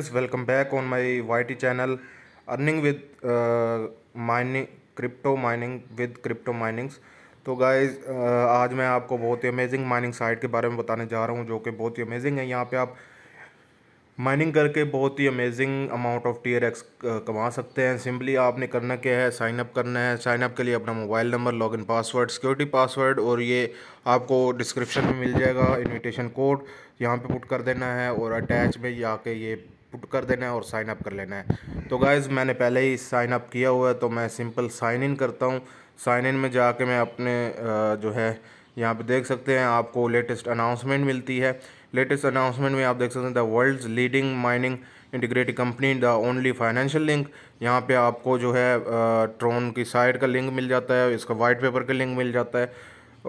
friends welcome back on my YT channel earning with mining crypto mining with crypto minings तो guys uh, आज मैं आपको बहुत ही अमेजिंग माइनिंग साइट के बारे में बताने जा रहा हूँ जो कि बहुत ही अमेजिंग है यहाँ पे आप माइनिंग करके बहुत ही अमेजिंग अमाउंट ऑफ टी कमा सकते हैं सिंपली आपने करना क्या है साइनअप करना है साइनअप के लिए अपना mobile number login password security password और ये आपको डिस्क्रिप्शन में मिल जाएगा इन्विटेशन कोड यहाँ पे पुट कर देना है और अटैच में जाके ये पुट कर देना है और साइन अप कर लेना है तो गाइज़ मैंने पहले ही साइन अप किया हुआ है तो मैं सिंपल साइन इन करता हूँ साइन इन में जाके मैं अपने जो है यहाँ पे देख सकते हैं आपको लेटेस्ट अनाउंसमेंट मिलती है लेटेस्ट अनाउंसमेंट में आप देख सकते हैं the world's leading mining integrated company the only financial link यहाँ पे आपको जो है ट्रोन की साइड का लिंक मिल जाता है इसका वाइट पेपर का लिंक मिल जाता है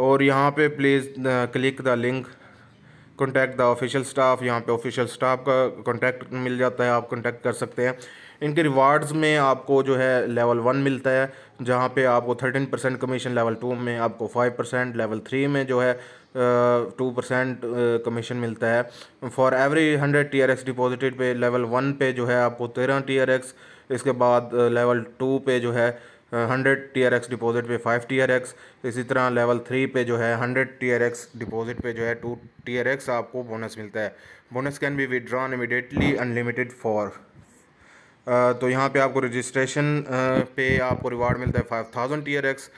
और यहाँ पे please click the link contact the official staff यहाँ पे ऑफिशियल स्टाफ का कॉन्टैक्ट मिल जाता है आप कॉन्टैक्ट कर सकते हैं इनके रिवार्ड्स में आपको जो है लेवल वन मिलता है जहाँ पे आपको thirteen percent commission level two में आपको फाइव परसेंट लेवल थ्री में जो है टू परसेंट कमीशन मिलता है for every hundred T R X deposited पे लेवल वन पे जो है आपको तेरह टी आर एक्स इसके बाद लेवल टू पे जो है hundred T R X deposit पे फाइव टी आर एक्स तो इसी तरह लेवल थ्री पे जो है hundred T R X deposit पे जो है टू टी आर एक्स आपको बोनस मिलता है bonus can be withdrawn immediately unlimited for तो यहाँ पे आपको रजिस्ट्रेशन पे आपको रिवार्ड मिलता है five thousand T R X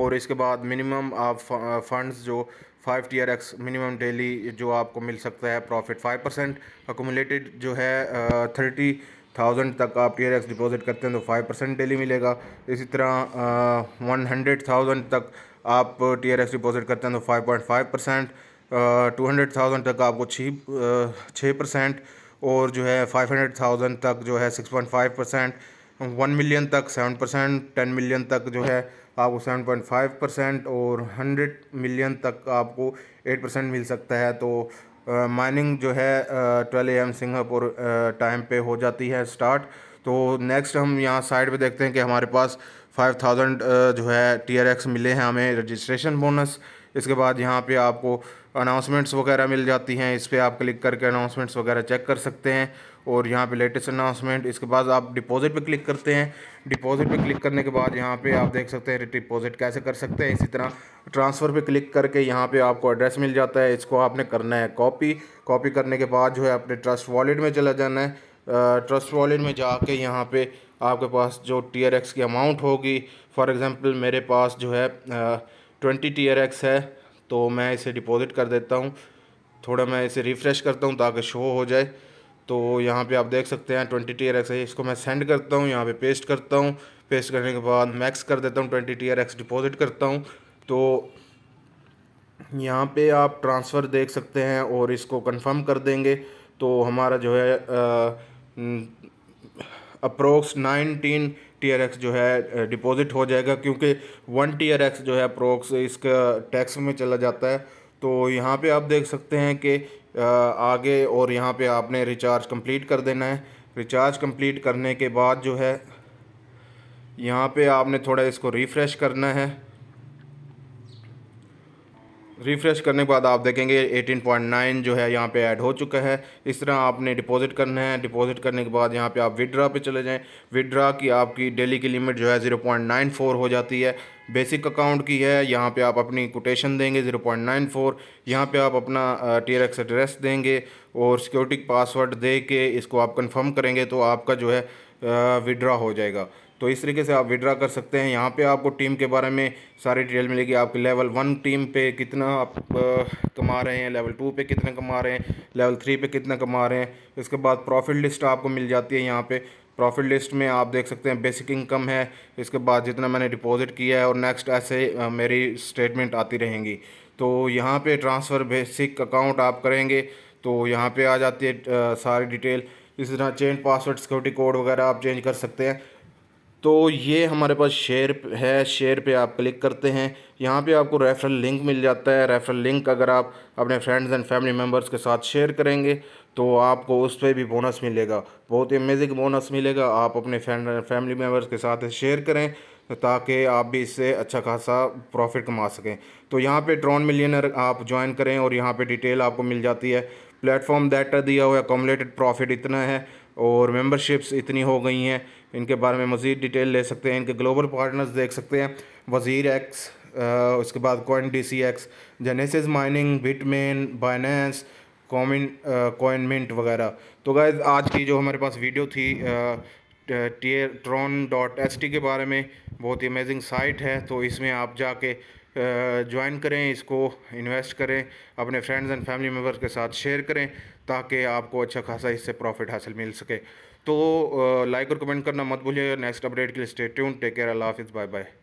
और इसके बाद मिनिमम आप फंड्स जो five T R X minimum daily जो आपको मिल सकता है प्रॉफिट फाइव परसेंट अकोमुलेटेड जो है थर्टी uh, थाउजेंड तक आप टी एक्स डिपॉजिट करते हैं तो फाइव परसेंट डेली मिलेगा इसी तरह वन हंड्रेड थाउजेंड तक आप टी एक्स डिपॉजिट करते हैं तो five point five percent two hundred thousand तक आपको छः छः परसेंट और जो है फाइव हंड्रेड थाउजेंड तक जो है six point five percent one million तक सेवन परसेंट टेन मिलियन तक जो है आपको सेवन पॉइंट फाइव परसेंट और हंड्रेड मिलियन तक आपको एट परसेंट मिल सकता है तो माइनिंग जो है ट्वेल्व एम सिंगापुर टाइम पे हो जाती है स्टार्ट तो नेक्स्ट हम यहाँ साइड पे देखते हैं कि हमारे पास 5000 जो है टी मिले हैं हमें रजिस्ट्रेशन बोनस इसके बाद यहाँ पे आपको अनाउंसमेंट्स वगैरह मिल जाती हैं इस पर आप क्लिक करके अनाउंसमेंट्स वगैरह चेक कर सकते हैं और यहाँ पे लेटेस्ट अनाउंसमेंट इसके बाद आप डिपॉजिट पे क्लिक करते हैं डिपॉजिट पे क्लिक करने के बाद यहाँ पे आप देख सकते हैं डिपॉजिट कैसे कर सकते हैं इसी तरह ट्रांसफ़र पे क्लिक करके यहाँ पे आपको एड्रेस मिल जाता है इसको आपने करना है कॉपी कॉपी करने के बाद जो है अपने ट्रस्ट वॉलेट में चला जाना है ट्रस्ट वॉलेट में जा कर यहाँ पे आपके पास जो टी की अमाउंट होगी फॉर एग्ज़ाम्पल मेरे पास जो है ट्वेंटी टी है तो मैं इसे डिपॉज़िट कर देता हूँ थोड़ा मैं इसे रिफ़्रेश करता हूँ ताकि शो हो जाए तो यहाँ पे आप देख सकते हैं ट्वेंटी टी आर एक्स है इसको मैं सेंड करता हूँ यहाँ पे पेस्ट करता हूँ पेस्ट करने के बाद मैक्स कर देता हूँ twenty T R X deposit करता हूँ तो यहाँ पे आप ट्रांसफ़र देख सकते हैं और इसको कंफर्म कर देंगे तो हमारा जो है अप्रोक्स नाइनटीन टी जो है डिपॉजिट हो जाएगा क्योंकि वन टी जो है अप्रोक्स इसका टैक्स में चला जाता है तो यहाँ पे आप देख सकते हैं कि आगे और यहाँ पे आपने रिचार्ज कंप्लीट कर देना है रिचार्ज कंप्लीट करने के बाद जो है यहाँ पे आपने थोड़ा इसको रिफ़्रेश करना है रिफ़्रेश करने के बाद आप देखेंगे 18.9 जो है यहाँ पे ऐड हो चुका है इस तरह आपने डिपॉजिट करना है डिपॉजिट करने के बाद यहाँ पे आप विड्रा पे चले जाएं विड्रा की आपकी डेली की लिमिट जो है 0.94 हो जाती है बेसिक अकाउंट की है यहाँ पे आप अपनी कोटेशन देंगे 0.94 यहाँ पर आप अपना टी आर एड्रेस देंगे और सिक्योरिटी पासवर्ड दे के इसको आप कन्फर्म करेंगे तो आपका जो है विड्रा हो जाएगा तो इस तरीके से आप विड्रा कर सकते हैं यहाँ पे आपको टीम के बारे में सारी डिटेल मिलेगी आपके लेवल वन टीम पे कितना आप कमा रहे हैं लेवल टू पे कितना कमा रहे हैं लेवल थ्री पे कितना कमा रहे हैं इसके बाद प्रॉफिट लिस्ट आपको मिल जाती है यहाँ पे प्रॉफिट लिस्ट में आप देख सकते हैं बेसिक इनकम है इसके बाद जितना मैंने डिपॉजिट किया है और नेक्स्ट ऐसे मेरी स्टेटमेंट आती रहेंगी तो यहाँ पर ट्रांसफ़र बेसिक अकाउंट आप करेंगे तो यहाँ पर आ जाती है सारी डिटेल इसी तरह चेंज पासवर्ड सिक्योरिटी कोड वगैरह आप चेंज कर सकते हैं तो ये हमारे पास शेयर है शेयर पे आप क्लिक करते हैं यहाँ पे आपको रेफरल लिंक मिल जाता है रेफरल लिंक अगर आप अपने फ्रेंड्स एंड फैमिली मेम्बर्स के साथ शेयर करेंगे तो आपको उस पर भी बोनस मिलेगा बहुत ही अमेजिंग बोनस मिलेगा आप अपने फ्रेंड फैमिली मेम्बर्स के साथ शेयर करें ताकि आप भी इससे अच्छा खासा प्रॉफिट कमा सकें तो यहाँ पे ट्रॉन मिलियनर आप ज्वाइन करें और यहाँ पे डिटेल आपको मिल जाती है प्लेटफॉर्म डाटा दिया हुआ अकोमलेटेड प्रॉफिट इतना है और मेंबरशिप्स इतनी हो गई हैं इनके बारे में मज़ीद डिटेल ले सकते हैं इनके ग्लोबल पार्टनर्स देख सकते हैं वज़ीर एक्स उसके बाद coin D C X Genesis mining Bitmain Binance कॉमिन कोइन मिंट वगैरह तो गाय आज की जो हमारे पास वीडियो थी T Tron dot S T के बारे में बहुत ही अमेजिंग साइट है तो इसमें आप जाके ज्वाइन करें इसको इन्वेस्ट करें अपने फ्रेंड्स एंड फैमिली मेम्बर्स के साथ शेयर करें ताकि आपको अच्छा खासा इससे प्रॉफिट हासिल मिल सके तो लाइक और कमेंट करना मत भूलिए नेक्स्ट अपडेट के लिए स्टेट ट्यून टेक केयर अल्लाह हाफिज़ बाय बाय